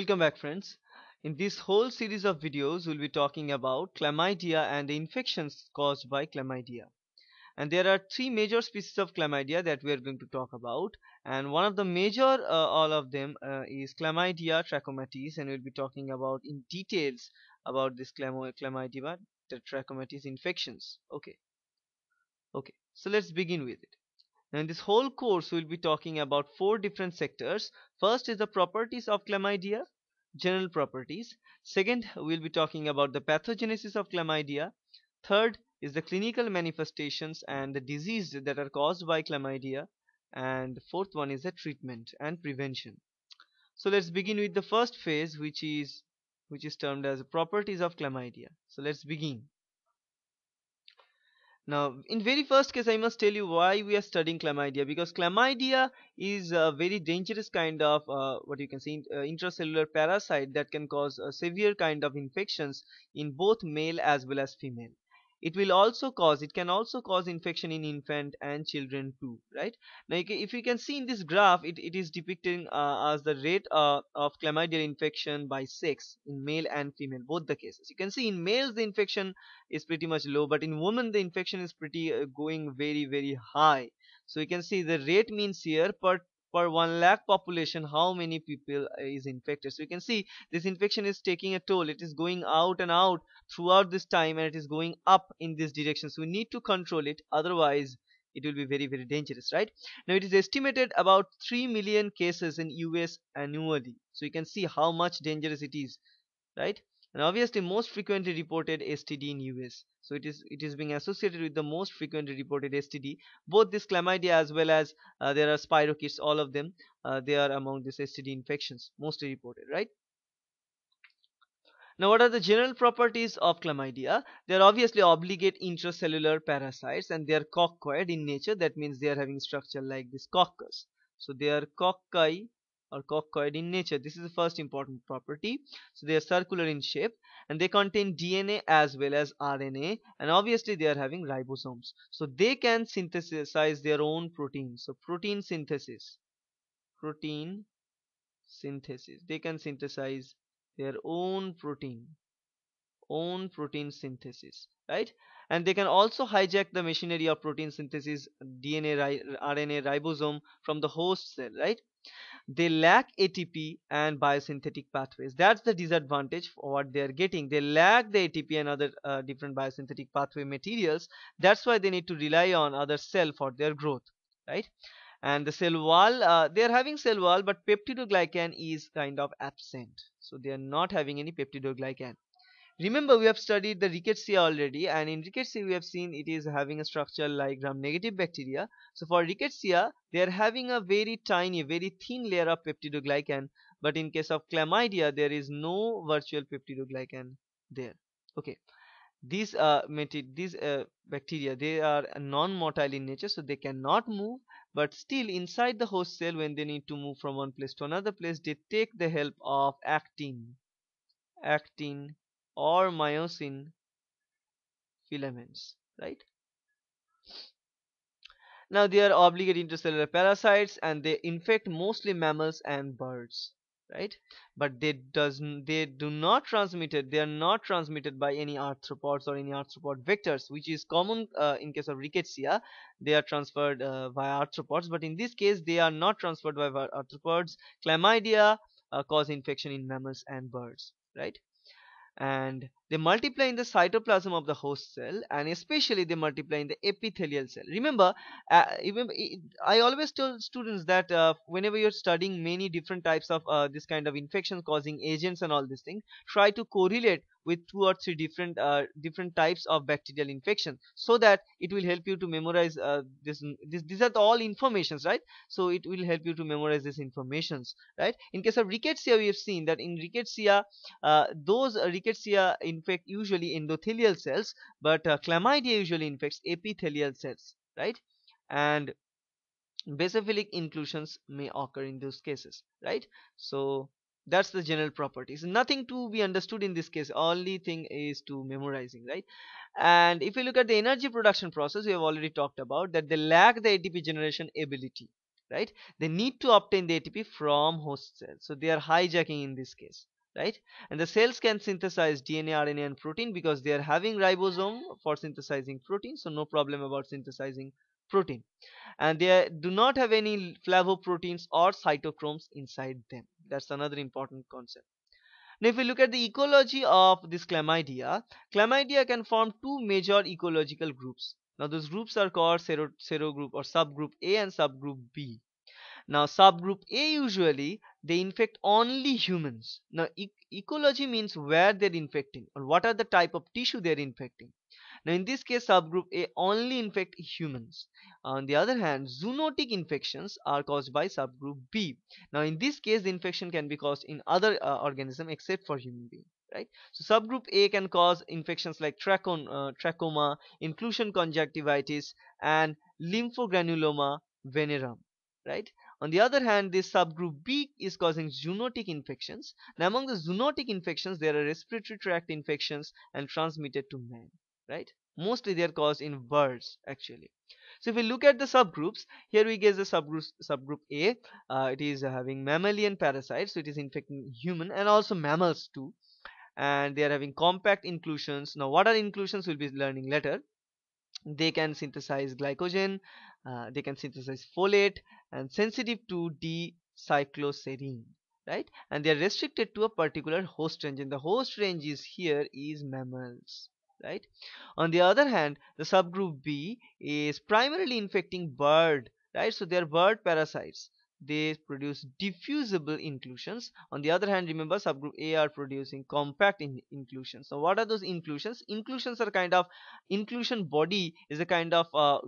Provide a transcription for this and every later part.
Welcome back friends. In this whole series of videos we'll be talking about chlamydia and the infections caused by chlamydia. And there are three major species of chlamydia that we are going to talk about and one of the major uh, all of them uh, is chlamydia trachomatis and we'll be talking about in details about this chlamydia trachomatis infections. Okay. Okay. So let's begin with it. Now in this whole course we'll be talking about four different sectors. First is the properties of chlamydia, general properties. Second we'll be talking about the pathogenesis of chlamydia. Third is the clinical manifestations and the diseases that are caused by chlamydia. And the fourth one is the treatment and prevention. So let's begin with the first phase which is which is termed as properties of chlamydia. So let's begin. Now, in very first case, I must tell you why we are studying chlamydia because chlamydia is a very dangerous kind of uh, what you can see uh, intracellular parasite that can cause a uh, severe kind of infections in both male as well as female it will also cause it can also cause infection in infant and children too right now you can, if you can see in this graph it, it is depicting uh, as the rate uh, of chlamydia infection by sex in male and female both the cases you can see in males the infection is pretty much low but in women the infection is pretty uh, going very very high so you can see the rate means here per per 1 lakh population how many people uh, is infected so you can see this infection is taking a toll it is going out and out throughout this time and it is going up in this direction so we need to control it otherwise it will be very very dangerous right now it is estimated about 3 million cases in us annually so you can see how much dangerous it is right and obviously most frequently reported STD in US so it is it is being associated with the most frequently reported STD both this chlamydia as well as uh, there are spirochetes all of them uh, they are among these STD infections mostly reported right now what are the general properties of chlamydia? They are obviously obligate intracellular parasites and they are coccoid in nature that means they are having structure like this coccus. So they are cocci or coccoid in nature. This is the first important property. So they are circular in shape and they contain DNA as well as RNA and obviously they are having ribosomes. So they can synthesize their own protein. So protein synthesis. Protein synthesis. They can synthesize their own protein. Own protein synthesis. Right? and they can also hijack the machinery of protein synthesis DNA RNA ribosome from the host cell right they lack ATP and biosynthetic pathways. That's the disadvantage for what they are getting. They lack the ATP and other uh, different biosynthetic pathway materials. That's why they need to rely on other cell for their growth, right? And the cell wall, uh, they are having cell wall, but peptidoglycan is kind of absent. So they are not having any peptidoglycan. Remember we have studied the rickettsia already and in rickettsia we have seen it is having a structure like gram-negative bacteria. So for rickettsia they are having a very tiny very thin layer of peptidoglycan but in case of chlamydia there is no virtual peptidoglycan there. Okay these uh, these uh, bacteria they are non-motile in nature so they cannot move but still inside the host cell when they need to move from one place to another place they take the help of actin actin or myosin filaments right now they are obligate intracellular parasites and they infect mostly mammals and birds right but they does they do not transmit it. they are not transmitted by any arthropods or any arthropod vectors which is common uh, in case of rickettsia they are transferred uh, via arthropods but in this case they are not transferred by uh, arthropods chlamydia uh, cause infection in mammals and birds right and they multiply in the cytoplasm of the host cell and especially they multiply in the epithelial cell remember uh, i always tell students that uh, whenever you're studying many different types of uh, this kind of infection causing agents and all these things try to correlate with two or three different uh, different types of bacterial infection so that it will help you to memorize uh, this, this these are all informations right so it will help you to memorize these informations right in case of rickettsia we have seen that in rickettsia uh, those uh, rickettsia infect usually endothelial cells but uh, chlamydia usually infects epithelial cells right and basophilic inclusions may occur in those cases right so that's the general properties nothing to be understood in this case only thing is to memorizing right and if you look at the energy production process we have already talked about that they lack the ATP generation ability right they need to obtain the ATP from host cells so they are hijacking in this case right and the cells can synthesize DNA RNA and protein because they are having ribosome for synthesizing protein so no problem about synthesizing protein and they do not have any flavoproteins or cytochromes inside them that's another important concept now if we look at the ecology of this chlamydia chlamydia can form two major ecological groups now those groups are called sero, sero group or subgroup a and subgroup b now subgroup a usually they infect only humans now e ecology means where they're infecting or what are the type of tissue they're infecting now in this case subgroup A only infect humans. On the other hand zoonotic infections are caused by subgroup B. Now in this case the infection can be caused in other uh, organism except for human being right so subgroup a can cause infections like trachon, uh, trachoma inclusion conjunctivitis and lymphogranuloma venerum right on the other hand this subgroup b is causing zoonotic infections now among the zoonotic infections there are respiratory tract infections and transmitted to man right mostly they are caused in birds actually so if we look at the subgroups here we get the subgroup subgroup a uh, it is having mammalian parasites so it is infecting human and also mammals too and they are having compact inclusions now what are inclusions we'll be learning later they can synthesize glycogen uh, they can synthesize folate and sensitive to cycloserine right and they are restricted to a particular host range and the host range is here is mammals right on the other hand the subgroup b is primarily infecting bird right so they are bird parasites they produce diffusible inclusions on the other hand remember subgroup a are producing compact in inclusions so what are those inclusions inclusions are kind of inclusion body is a kind of uh,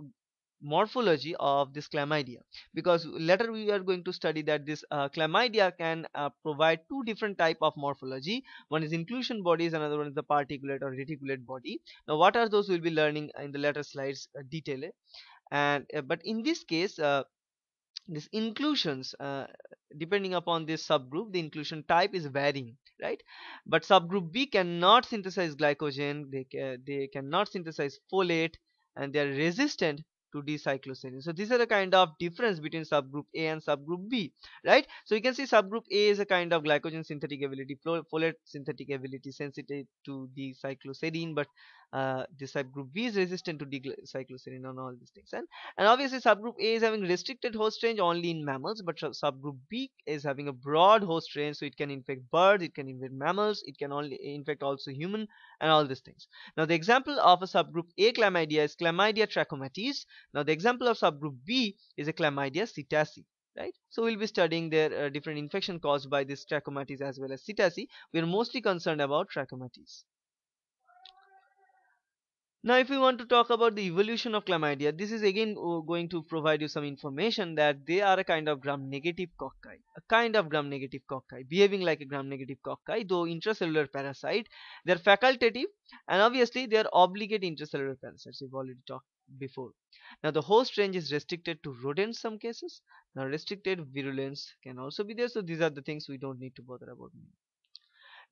morphology of this chlamydia because later we are going to study that this uh, chlamydia can uh, provide two different type of morphology one is inclusion bodies another one is the particulate or reticulate body now what are those we'll be learning in the later slides uh, detail and uh, but in this case uh, this inclusions uh, depending upon this subgroup the inclusion type is varying right but subgroup b cannot synthesize glycogen they, ca they cannot synthesize folate and they are resistant to D-cycloserine. So these are the kind of difference between subgroup A and subgroup B, right? So you can see subgroup A is a kind of glycogen synthetic ability, folate synthetic ability sensitive to D-cycloserine, but uh, the subgroup B is resistant to D-cycloserine and all these things. And, and obviously subgroup A is having restricted host range only in mammals, but subgroup B is having a broad host range, so it can infect birds, it can infect mammals, it can only infect also human and all these things. Now the example of a subgroup A chlamydia is chlamydia trachomatis now the example of subgroup B is a chlamydia cetaceae right so we'll be studying their uh, different infection caused by this trachomatis as well as cetaceae we're mostly concerned about trachomatis now if we want to talk about the evolution of chlamydia this is again uh, going to provide you some information that they are a kind of gram negative cocci a kind of gram negative cocci behaving like a gram negative cocci though intracellular parasite they're facultative and obviously they're obligate intracellular parasites we've already talked before. Now the host range is restricted to rodents some cases. Now restricted virulence can also be there. So these are the things we don't need to bother about.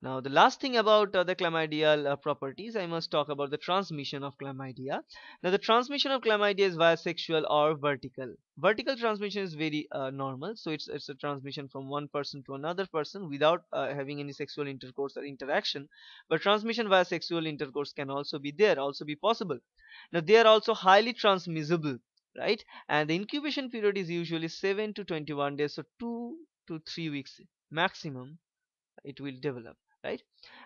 Now the last thing about uh, the chlamydial uh, properties I must talk about the transmission of chlamydia. Now the transmission of chlamydia is via sexual or vertical. Vertical transmission is very uh, normal so it's, it's a transmission from one person to another person without uh, having any sexual intercourse or interaction but transmission via sexual intercourse can also be there also be possible. Now they are also highly transmissible right and the incubation period is usually 7 to 21 days so 2 to 3 weeks maximum it will develop right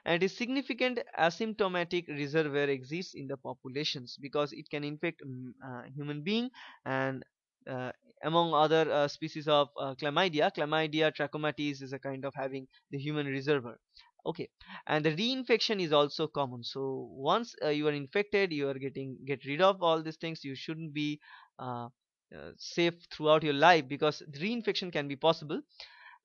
and a significant asymptomatic reservoir exists in the populations because it can infect mm, uh, human being and uh, among other uh, species of uh, chlamydia chlamydia trachomatis is a kind of having the human reservoir okay and the reinfection is also common so once uh, you are infected you are getting get rid of all these things you shouldn't be uh, safe throughout your life because reinfection can be possible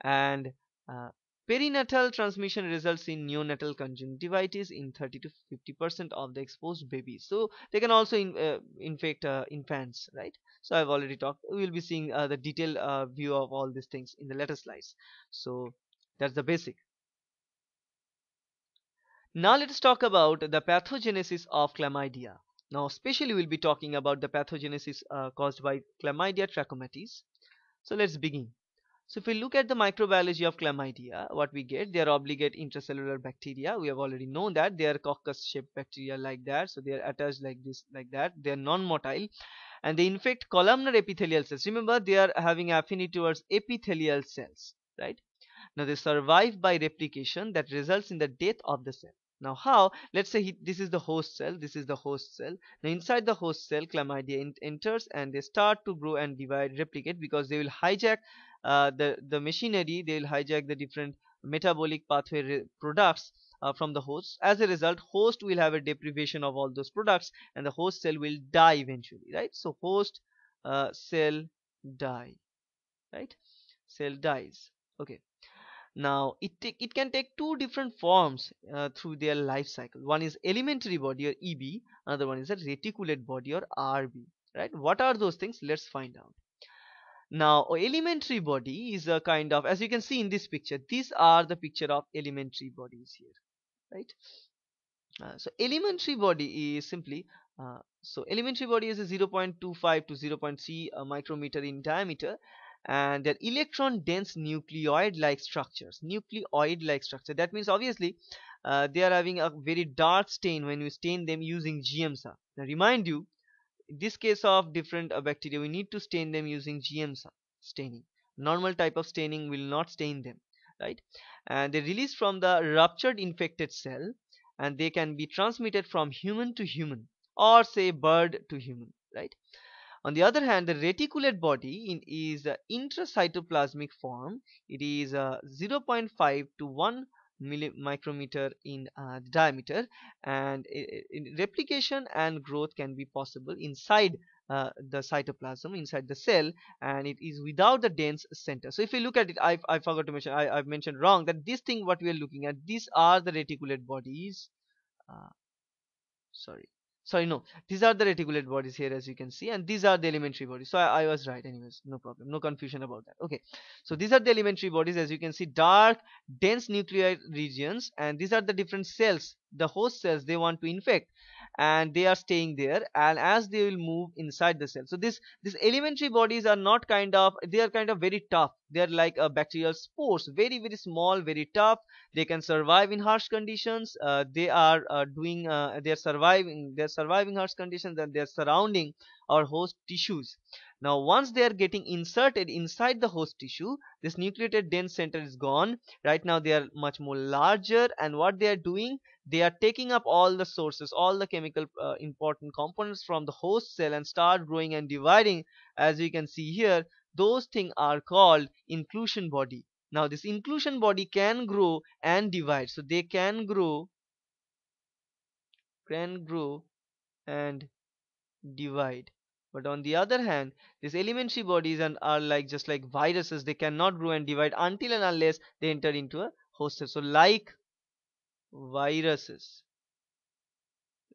and uh, Perinatal transmission results in neonatal conjunctivitis in 30 to 50% of the exposed babies. So they can also in, uh, infect uh, infants, right? So I've already talked. We'll be seeing uh, the detailed uh, view of all these things in the later slides. So that's the basic. Now let's talk about the pathogenesis of chlamydia. Now especially we'll be talking about the pathogenesis uh, caused by chlamydia trachomatis. So let's begin. So if we look at the microbiology of chlamydia, what we get, they are obligate intracellular bacteria. We have already known that they are coccus-shaped bacteria like that. So they are attached like this, like that. They are non-motile and they infect columnar epithelial cells. Remember, they are having affinity towards epithelial cells, right? Now they survive by replication that results in the death of the cell. Now how? Let's say he, this is the host cell, this is the host cell. Now inside the host cell, chlamydia enters and they start to grow and divide, replicate because they will hijack uh, the the machinery they'll hijack the different metabolic pathway products uh, from the host as a result host will have a deprivation of all those products and the host cell will die eventually right so host uh, cell die right cell dies okay now it it can take two different forms uh, through their life cycle one is elementary body or eb another one is a reticulate body or rb right what are those things let's find out now elementary body is a kind of as you can see in this picture these are the picture of elementary bodies here right uh, so elementary body is simply uh, so elementary body is a 0.25 to 0.3 uh, micrometer in diameter and they're electron dense nucleoid like structures nucleoid like structure that means obviously uh, they are having a very dark stain when you stain them using GMSA now remind you in this case of different uh, bacteria we need to stain them using gm staining normal type of staining will not stain them right and they release from the ruptured infected cell and they can be transmitted from human to human or say bird to human right on the other hand the reticulate body in, is uh, intracytoplasmic form it is a uh, 0.5 to 1 micrometer in uh, diameter and replication and growth can be possible inside uh, the cytoplasm inside the cell and it is without the dense center so if you look at it i, I forgot to mention I, have mentioned wrong that this thing what we are looking at these are the reticulate bodies uh, sorry sorry no these are the reticulate bodies here as you can see and these are the elementary bodies so I, I, was right anyways no problem no confusion about that okay so these are the elementary bodies as you can see dark dense nuclear regions and these are the different cells the host cells they want to infect and they are staying there and as they will move inside the cell so this these elementary bodies are not kind of they are kind of very tough they are like a bacterial spores very very small very tough they can survive in harsh conditions uh, they are uh, doing uh, they are surviving they are surviving harsh conditions and they are surrounding our host tissues now once they are getting inserted inside the host tissue this nucleated dense center is gone right now they are much more larger and what they are doing they are taking up all the sources all the chemical uh, important components from the host cell and start growing and dividing as you can see here those things are called inclusion body now this inclusion body can grow and divide so they can grow can grow and divide but on the other hand these elementary bodies and are like just like viruses they cannot grow and divide until and unless they enter into a host cell so like viruses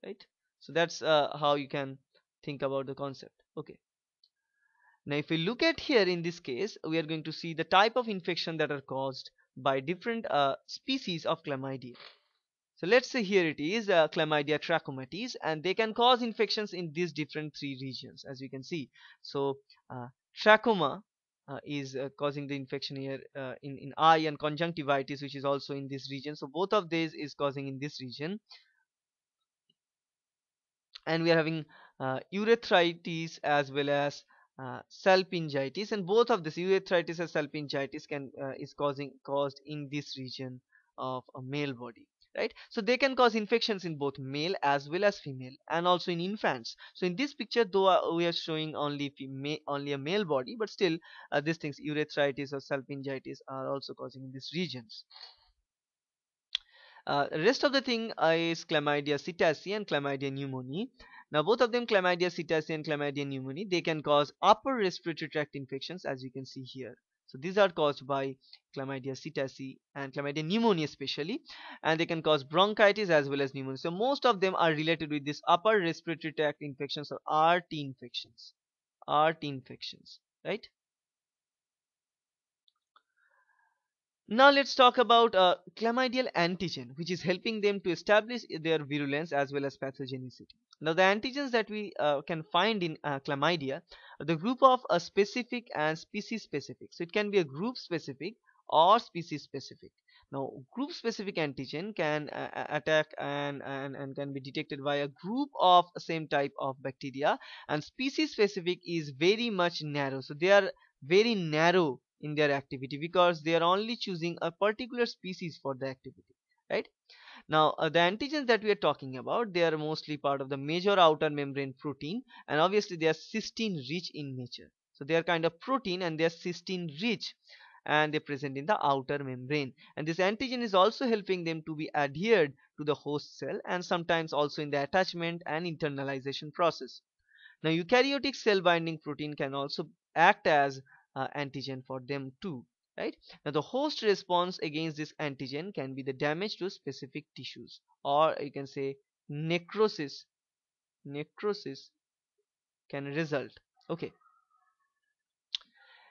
right so that's uh, how you can think about the concept okay now if we look at here in this case we are going to see the type of infection that are caused by different uh, species of chlamydia so let's say here it is uh, chlamydia trachomatis and they can cause infections in these different three regions as you can see so uh, trachoma uh, is uh, causing the infection here uh, in, in eye and conjunctivitis which is also in this region so both of these is causing in this region and we are having uh, urethritis as well as uh, salpingitis and both of this urethritis and salpingitis can uh, is causing caused in this region of a male body right so they can cause infections in both male as well as female and also in infants so in this picture though uh, we are showing only female, only a male body but still uh, these things urethritis or salpingitis are also causing in these regions uh, rest of the thing is chlamydia cetaceae and chlamydia pneumoniae now both of them chlamydia cetaceae and chlamydia pneumoniae they can cause upper respiratory tract infections as you can see here so these are caused by chlamydia psittaci* and chlamydia pneumonia especially and they can cause bronchitis as well as pneumonia so most of them are related with this upper respiratory tract infections or RT infections RT infections right Now let's talk about a uh, chlamydial antigen which is helping them to establish their virulence as well as pathogenicity. Now the antigens that we uh, can find in uh, chlamydia are the group of a specific and species specific. So it can be a group specific or species specific. Now group specific antigen can uh, attack and, and, and can be detected by a group of same type of bacteria and species specific is very much narrow. So they are very narrow in their activity because they are only choosing a particular species for the activity right now uh, the antigens that we are talking about they are mostly part of the major outer membrane protein and obviously they are cysteine rich in nature so they are kind of protein and they are cysteine rich and they present in the outer membrane and this antigen is also helping them to be adhered to the host cell and sometimes also in the attachment and internalization process now eukaryotic cell binding protein can also act as uh, antigen for them too right now the host response against this antigen can be the damage to specific tissues or you can say necrosis necrosis can result okay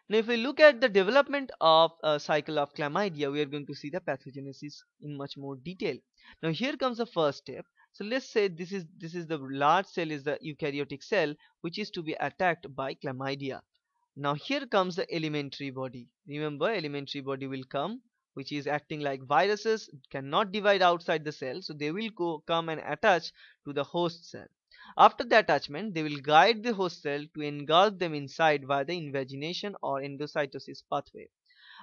now if we look at the development of a cycle of chlamydia we are going to see the pathogenesis in much more detail now here comes the first step so let's say this is this is the large cell is the eukaryotic cell which is to be attacked by chlamydia now here comes the elementary body remember elementary body will come which is acting like viruses cannot divide outside the cell so they will go, come and attach to the host cell after the attachment they will guide the host cell to engulf them inside via the invagination or endocytosis pathway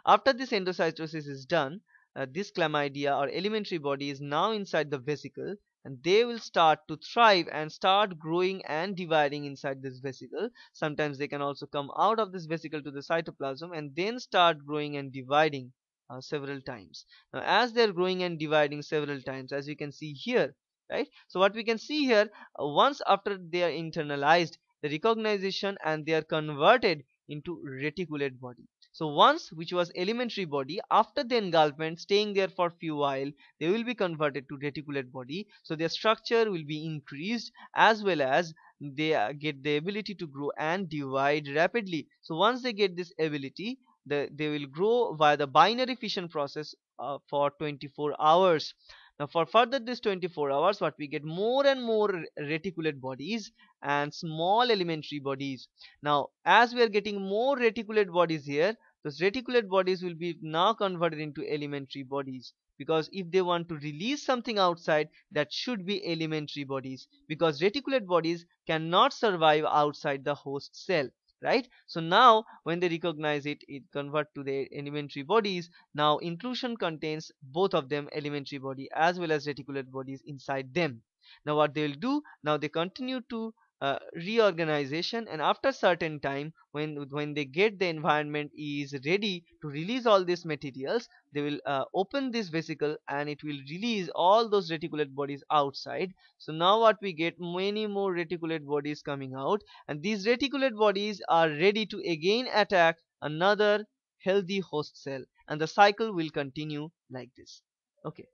after this endocytosis is done uh, this chlamydia or elementary body is now inside the vesicle and they will start to thrive and start growing and dividing inside this vesicle sometimes they can also come out of this vesicle to the cytoplasm and then start growing and dividing uh, several times now as they're growing and dividing several times as you can see here right so what we can see here uh, once after they are internalized the recognition and they are converted into reticulate body so once, which was elementary body, after the engulfment, staying there for few while, they will be converted to reticulate body. So their structure will be increased as well as they uh, get the ability to grow and divide rapidly. So once they get this ability, the, they will grow via the binary fission process uh, for 24 hours now for further this 24 hours what we get more and more reticulate bodies and small elementary bodies now as we are getting more reticulate bodies here those reticulate bodies will be now converted into elementary bodies because if they want to release something outside that should be elementary bodies because reticulate bodies cannot survive outside the host cell right so now when they recognize it it convert to their elementary bodies now inclusion contains both of them elementary body as well as reticulate bodies inside them now what they will do now they continue to uh, reorganization and after certain time when when they get the environment is ready to release all these materials they will uh, open this vesicle and it will release all those reticulate bodies outside so now what we get many more reticulate bodies coming out and these reticulate bodies are ready to again attack another healthy host cell and the cycle will continue like this okay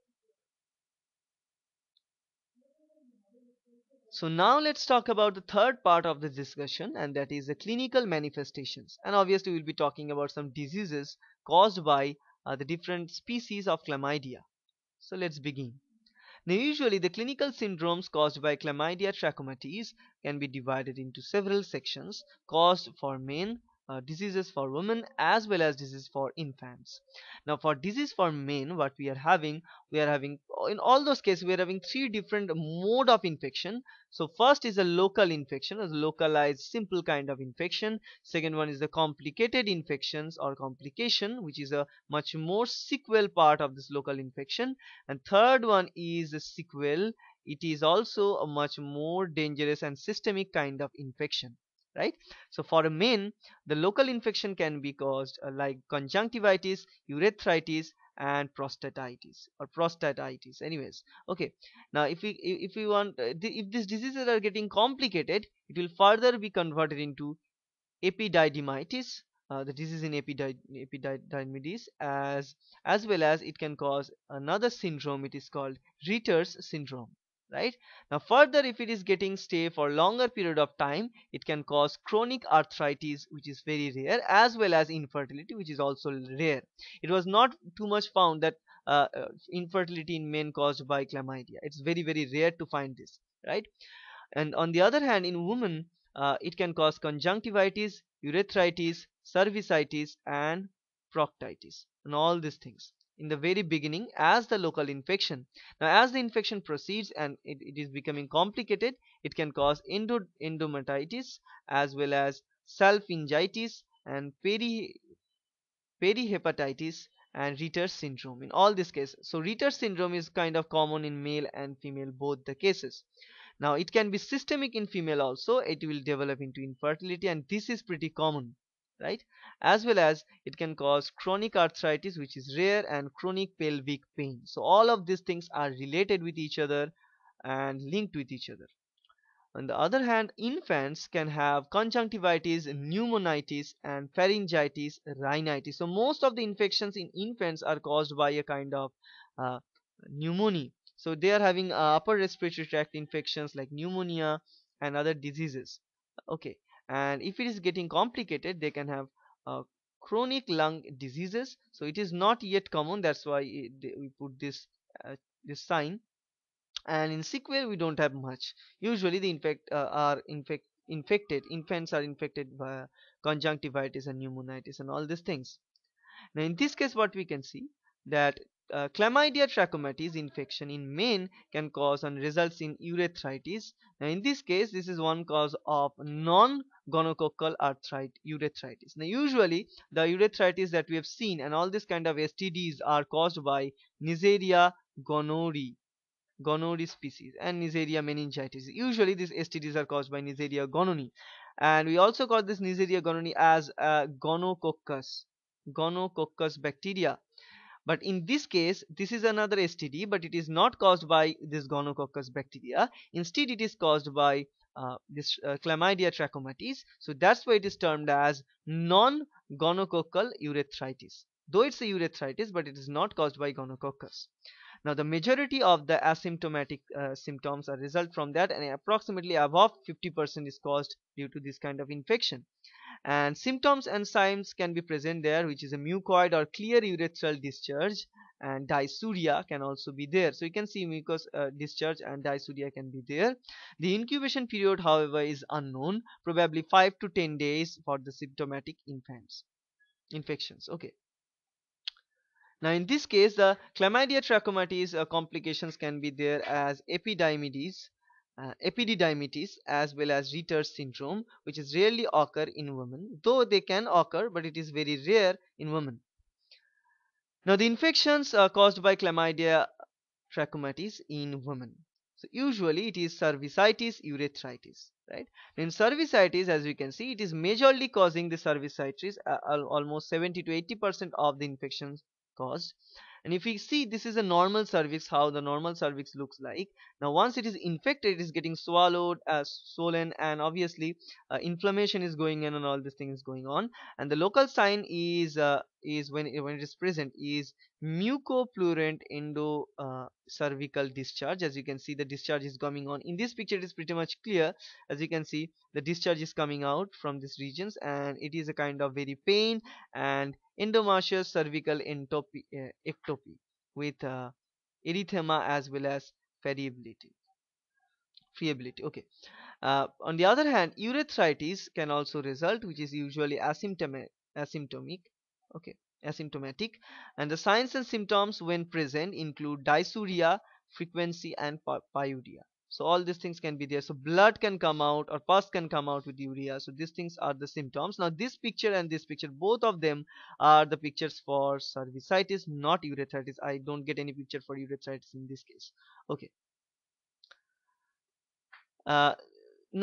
So now let's talk about the third part of the discussion and that is the clinical manifestations. And obviously we'll be talking about some diseases caused by uh, the different species of chlamydia. So let's begin. Now usually the clinical syndromes caused by chlamydia trachomatis can be divided into several sections caused for men uh, diseases for women as well as disease for infants now for disease for men what we are having we are having in all those cases we are having three different mode of infection so first is a local infection a localized simple kind of infection second one is the complicated infections or complication which is a much more sequel part of this local infection and third one is a sequel it is also a much more dangerous and systemic kind of infection right so for a men the local infection can be caused uh, like conjunctivitis urethritis and prostatitis or prostatitis anyways okay now if we if we want uh, if these diseases are getting complicated it will further be converted into epididymitis uh, the disease in epididymitis as as well as it can cause another syndrome it is called Ritter's syndrome right now further if it is getting stay for longer period of time it can cause chronic arthritis which is very rare as well as infertility which is also rare it was not too much found that uh, uh infertility in men caused by chlamydia it's very very rare to find this right and on the other hand in women uh, it can cause conjunctivitis urethritis cervicitis and proctitis and all these things in the very beginning as the local infection. Now as the infection proceeds and it, it is becoming complicated, it can cause endo as well as salpingitis and peri perihepatitis and Ritter syndrome in all these cases. So Ritter syndrome is kind of common in male and female both the cases. Now it can be systemic in female also. It will develop into infertility and this is pretty common right as well as it can cause chronic arthritis which is rare and chronic pelvic pain so all of these things are related with each other and linked with each other on the other hand infants can have conjunctivitis pneumonitis and pharyngitis rhinitis so most of the infections in infants are caused by a kind of uh, pneumonia so they are having uh, upper respiratory tract infections like pneumonia and other diseases okay and if it is getting complicated they can have uh, chronic lung diseases so it is not yet common that's why it, we put this uh, this sign and in sequel we don't have much usually the infect uh, are infect infected infants are infected by conjunctivitis and pneumonitis and all these things now in this case what we can see that uh, chlamydia trachomatis infection in men can cause and results in urethritis now in this case this is one cause of non gonococcal arthritis, urethritis. Now usually the urethritis that we have seen and all this kind of STDs are caused by Neisseria gonorrhoeae gonorrhoe species and Neisseria meningitis. Usually these STDs are caused by Neisseria gonorrhoeae and we also call this Neisseria gonorrhoeae as uh, gonococcus gonococcus bacteria but in this case this is another STD but it is not caused by this gonococcus bacteria instead it is caused by uh, this uh, chlamydia trachomatis so that's why it is termed as non gonococcal urethritis though it's a urethritis but it is not caused by gonococcus now the majority of the asymptomatic uh, symptoms are result from that and approximately above 50% is caused due to this kind of infection and symptoms and signs can be present there which is a mucoid or clear urethral discharge and dysuria can also be there so you can see mucus uh, discharge and dysuria can be there the incubation period however is unknown probably 5 to 10 days for the symptomatic infants infections okay now in this case the chlamydia trachomatis uh, complications can be there as epididymitis uh, epididymitis as well as Ritter's syndrome which is rarely occur in women though they can occur but it is very rare in women now the infections are caused by chlamydia trachomatis in women. So usually it is cervicitis, urethritis, right? In cervicitis, as we can see, it is majorly causing the cervicitis, uh, almost 70 to 80% of the infections caused. And if we see this is a normal cervix, how the normal cervix looks like. Now once it is infected, it is getting swallowed, uh, swollen and obviously uh, inflammation is going in, and all this thing is going on. And the local sign is uh, is when when it is present is mucopurulent endo uh, cervical discharge as you can see the discharge is coming on in this picture it is pretty much clear as you can see the discharge is coming out from these regions and it is a kind of very pain and endomartial cervical entopy, uh, ectopy with uh, erythema as well as variability friability okay uh, on the other hand urethritis can also result which is usually asymptomatic okay asymptomatic and the signs and symptoms when present include dysuria frequency and pyuria so all these things can be there so blood can come out or pus can come out with urea so these things are the symptoms now this picture and this picture both of them are the pictures for cervicitis not urethritis i don't get any picture for urethritis in this case okay uh,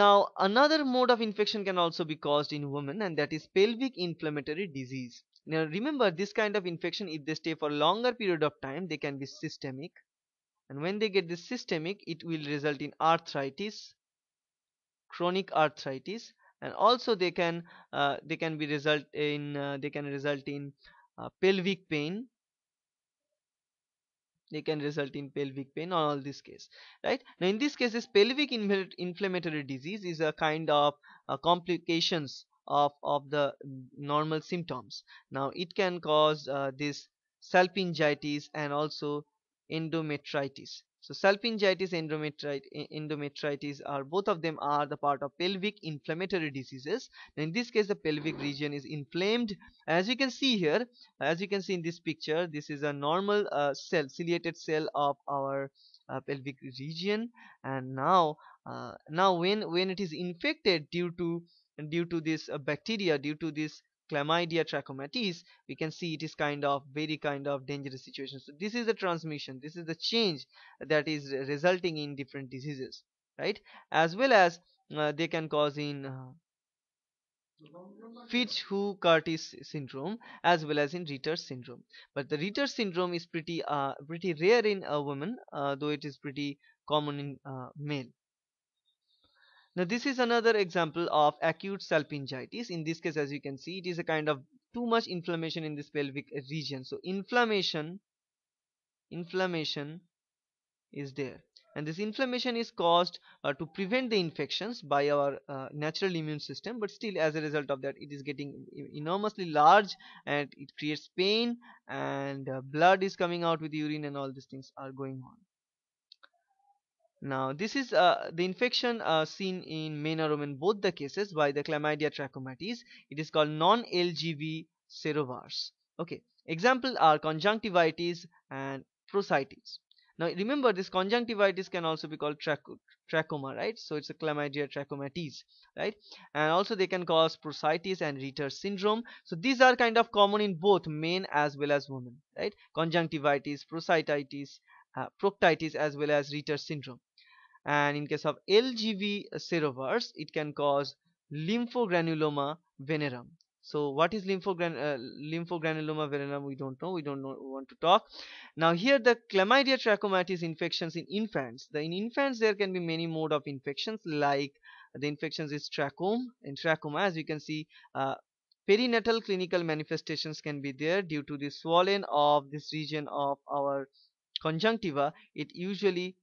now another mode of infection can also be caused in women and that is pelvic inflammatory disease now remember this kind of infection if they stay for longer period of time they can be systemic and when they get this systemic it will result in arthritis, chronic arthritis and also they can uh, they can be result in uh, they can result in uh, pelvic pain they can result in pelvic pain on all this case right now in this case this pelvic inflammatory disease is a kind of uh, complications of, of the normal symptoms. Now it can cause uh, this salpingitis and also endometritis. So salpingitis endometritis, endometritis are both of them are the part of pelvic inflammatory diseases. In this case the pelvic region is inflamed. As you can see here, as you can see in this picture, this is a normal uh, cell, ciliated cell of our uh, pelvic region and now uh, now when when it is infected due to due to this uh, bacteria due to this chlamydia trachomatis we can see it is kind of very kind of dangerous situation so this is the transmission this is the change that is resulting in different diseases right as well as uh, they can cause in uh, Fitch Hu Curtis syndrome as well as in Ritter syndrome but the Ritter syndrome is pretty uh, pretty rare in a woman uh, though it is pretty common in uh, male now this is another example of acute salpingitis. In this case as you can see it is a kind of too much inflammation in this pelvic region. So inflammation inflammation is there and this inflammation is caused uh, to prevent the infections by our uh, natural immune system but still as a result of that it is getting enormously large and it creates pain and uh, blood is coming out with urine and all these things are going on now this is uh, the infection uh, seen in men or women both the cases by the chlamydia trachomatis. It is called non-LGV serovars. Okay. Example are conjunctivitis and prositis. Now remember this conjunctivitis can also be called trach trachoma, right? So it's a chlamydia trachomatis, right? And also they can cause prositis and Ritter syndrome. So these are kind of common in both men as well as women, right? Conjunctivitis, prositis, uh, proctitis as well as Ritter syndrome and in case of LGV serovars it can cause lymphogranuloma venerum so what is lymphogran uh, lymphogranuloma venerum we don't know we don't know, want to talk now here the chlamydia trachomatis infections in infants the in infants there can be many mode of infections like the infections is trachome in trachoma as you can see uh, perinatal clinical manifestations can be there due to the swelling of this region of our conjunctiva it usually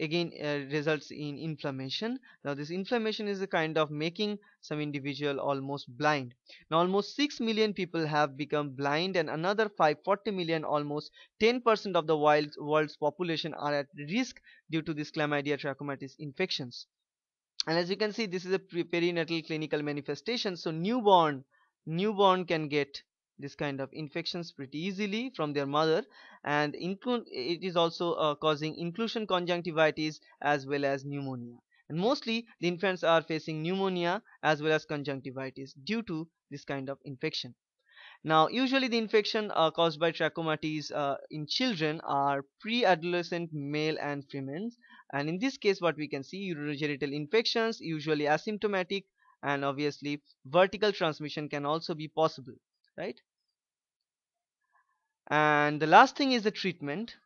again uh, results in inflammation now this inflammation is a kind of making some individual almost blind now almost 6 million people have become blind and another 540 million almost 10% of the wild, world's population are at risk due to this chlamydia trachomatis infections and as you can see this is a perinatal clinical manifestation so newborn newborn can get this kind of infections pretty easily from their mother and it is also uh, causing inclusion conjunctivitis as well as pneumonia and mostly the infants are facing pneumonia as well as conjunctivitis due to this kind of infection now usually the infection uh, caused by trachomatis uh, in children are pre-adolescent male and females and in this case what we can see urogenital infections usually asymptomatic and obviously vertical transmission can also be possible right and the last thing is the treatment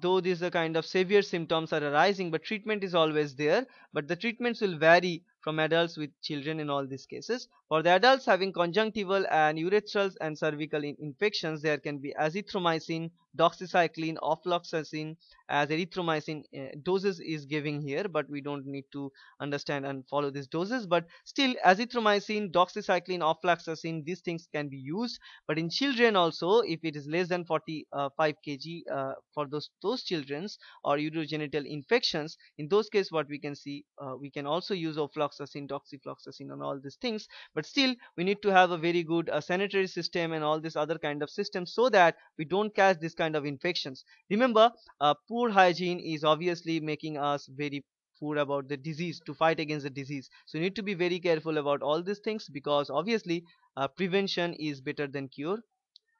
though these are kind of severe symptoms are arising but treatment is always there but the treatments will vary from adults with children in all these cases. For the adults having conjunctival and urethral and cervical in infections, there can be azithromycin, doxycycline, ofloxacin as erythromycin uh, doses is giving here, but we don't need to understand and follow these doses. But still, azithromycin, doxycycline, ofloxacin, these things can be used. But in children also, if it is less than 45 uh, kg uh, for those those childrens or urogenital infections, in those cases, what we can see, uh, we can also use ofloxacin doxycycline, doxyfloxacin and all these things. But still, we need to have a very good uh, sanitary system and all this other kind of system so that we don't catch this kind of infections. Remember, uh, poor hygiene is obviously making us very poor about the disease to fight against the disease so you need to be very careful about all these things because obviously uh, prevention is better than cure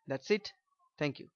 that's it thank you